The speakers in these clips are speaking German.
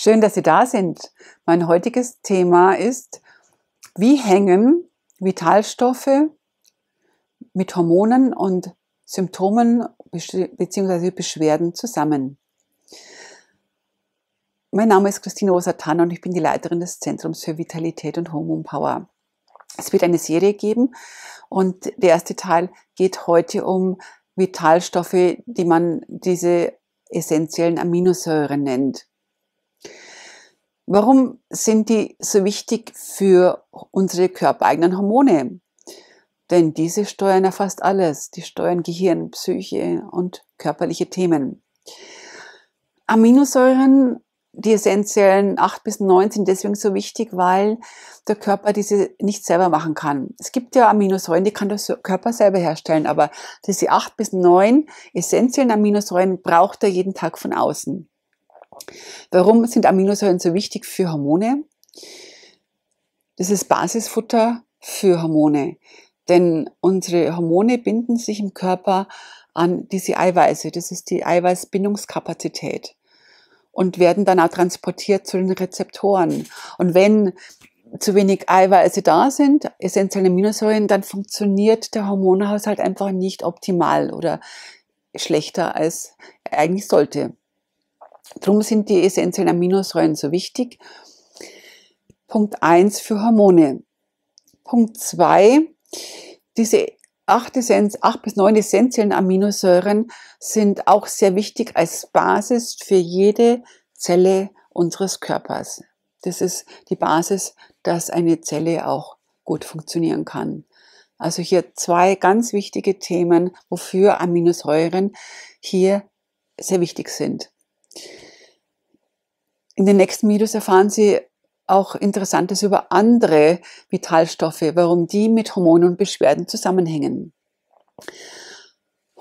Schön, dass Sie da sind. Mein heutiges Thema ist, wie hängen Vitalstoffe mit Hormonen und Symptomen bzw. Beschwerden zusammen. Mein Name ist Christine Rosatan und ich bin die Leiterin des Zentrums für Vitalität und Hormonpower. Es wird eine Serie geben und der erste Teil geht heute um Vitalstoffe, die man diese essentiellen Aminosäuren nennt. Warum sind die so wichtig für unsere körpereigenen Hormone? Denn diese steuern ja fast alles. Die steuern Gehirn, Psyche und körperliche Themen. Aminosäuren, die essentiellen 8 bis 9 sind deswegen so wichtig, weil der Körper diese nicht selber machen kann. Es gibt ja Aminosäuren, die kann der Körper selber herstellen, aber diese 8 bis 9 essentiellen Aminosäuren braucht er jeden Tag von außen. Warum sind Aminosäuren so wichtig für Hormone? Das ist Basisfutter für Hormone. Denn unsere Hormone binden sich im Körper an diese Eiweiße. Das ist die Eiweißbindungskapazität. Und werden dann auch transportiert zu den Rezeptoren. Und wenn zu wenig Eiweiße da sind, essentielle Aminosäuren, dann funktioniert der Hormonhaushalt einfach nicht optimal oder schlechter als er eigentlich sollte. Darum sind die essentiellen Aminosäuren so wichtig. Punkt 1 für Hormone. Punkt 2, diese 8, 8 bis 9 essentiellen Aminosäuren sind auch sehr wichtig als Basis für jede Zelle unseres Körpers. Das ist die Basis, dass eine Zelle auch gut funktionieren kann. Also hier zwei ganz wichtige Themen, wofür Aminosäuren hier sehr wichtig sind. In den nächsten Videos erfahren Sie auch Interessantes über andere Vitalstoffe, warum die mit Hormonen und Beschwerden zusammenhängen.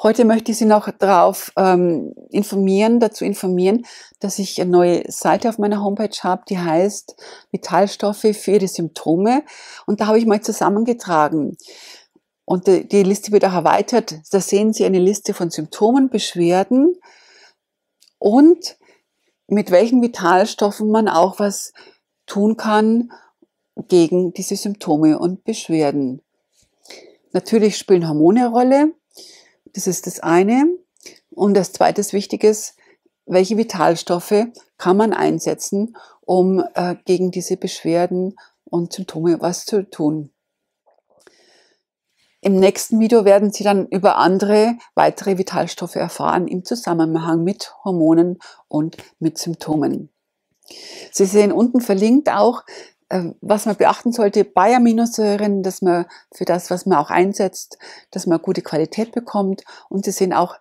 Heute möchte ich Sie noch darauf ähm, informieren, dazu informieren, dass ich eine neue Seite auf meiner Homepage habe, die heißt Vitalstoffe für Ihre Symptome. Und da habe ich mal zusammengetragen. Und die, Liste wird auch erweitert. Da sehen Sie eine Liste von Symptomen, Beschwerden, und mit welchen Vitalstoffen man auch was tun kann gegen diese Symptome und Beschwerden. Natürlich spielen Hormone eine Rolle, das ist das eine. Und das zweite Wichtige ist, welche Vitalstoffe kann man einsetzen, um äh, gegen diese Beschwerden und Symptome was zu tun. Im nächsten Video werden Sie dann über andere weitere Vitalstoffe erfahren im Zusammenhang mit Hormonen und mit Symptomen. Sie sehen unten verlinkt auch, äh, was man beachten sollte bei Aminosäuren, dass man für das, was man auch einsetzt, dass man gute Qualität bekommt. Und Sie sehen auch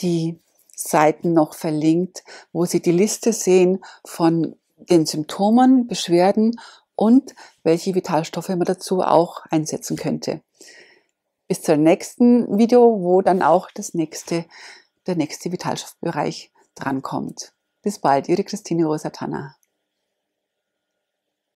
die Seiten noch verlinkt, wo Sie die Liste sehen von den Symptomen, Beschwerden und welche Vitalstoffe man dazu auch einsetzen könnte bis zum nächsten Video, wo dann auch das nächste, der nächste Vitalstoffbereich drankommt. Bis bald, Ihre Christine Rosatana.